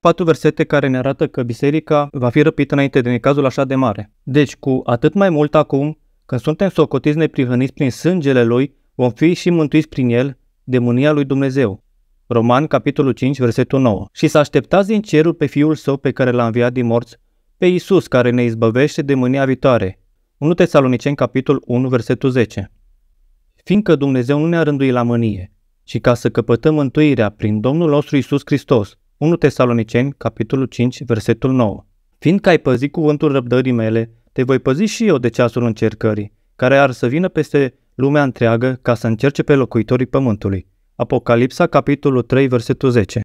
patru versete care ne arată că biserica va fi răpită înainte de necazul așa de mare. Deci, cu atât mai mult acum, când suntem socotiți neprihăniți prin sângele Lui, vom fi și mântuiți prin El de mânia Lui Dumnezeu. Roman, capitolul 5, versetul 9. Și să așteptați din cerul pe Fiul Său pe care l-a înviat din morți, pe Iisus care ne izbăvește de mânia viitoare. 1 Tesaloniceni, capitolul 1, versetul 10. Fiindcă Dumnezeu nu ne-a rânduit la mânie, ci ca să căpătăm mântuirea prin Domnul nostru Iisus Hristos, 1 Tesaloniceni, capitolul 5, versetul 9. Fiindcă ai păzit cuvântul răbdării mele, te voi păzi și eu de ceasul încercării, care ar să vină peste lumea întreagă ca să încerce pe locuitorii pământului. Apocalipsa, capitolul 3, versetul 10.